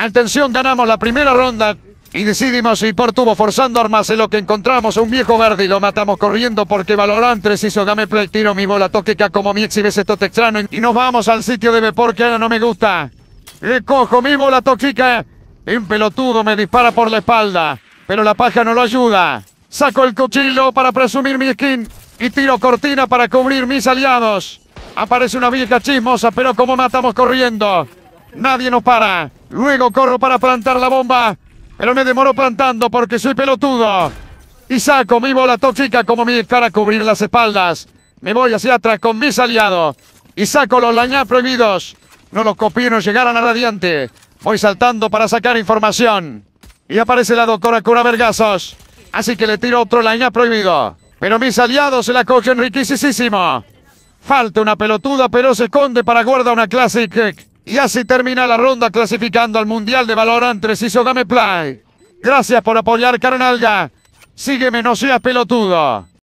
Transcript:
Atención, ganamos la primera ronda y decidimos ir por tubo forzando armas en lo que encontramos a un viejo verde y lo matamos corriendo porque Valorantres hizo Gameplay. tiro mi bola tóxica como mi ves esto extraño. y nos vamos al sitio de Bepor que ahora no me gusta. Le eh, cojo mi bola tóxica un pelotudo me dispara por la espalda, pero la paja no lo ayuda. Saco el cuchillo para presumir mi skin y tiro cortina para cubrir mis aliados. Aparece una vieja chismosa, pero como matamos corriendo. Nadie nos para. Luego corro para plantar la bomba. Pero me demoro plantando porque soy pelotudo. Y saco mi bola tóxica como mi cara a cubrir las espaldas. Me voy hacia atrás con mis aliados. Y saco los lañas prohibidos. No los copié, no llegaron a Radiante. Voy saltando para sacar información. Y aparece la doctora Cura Vergazos. Así que le tiro otro laña prohibido. Pero mis aliados se la cogen riquisísimo. Falta una pelotuda, pero se esconde para guardar una classic y así termina la ronda clasificando al Mundial de Valorant y Game Play. Gracias por apoyar, Carnalga. Sígueme, no seas pelotudo.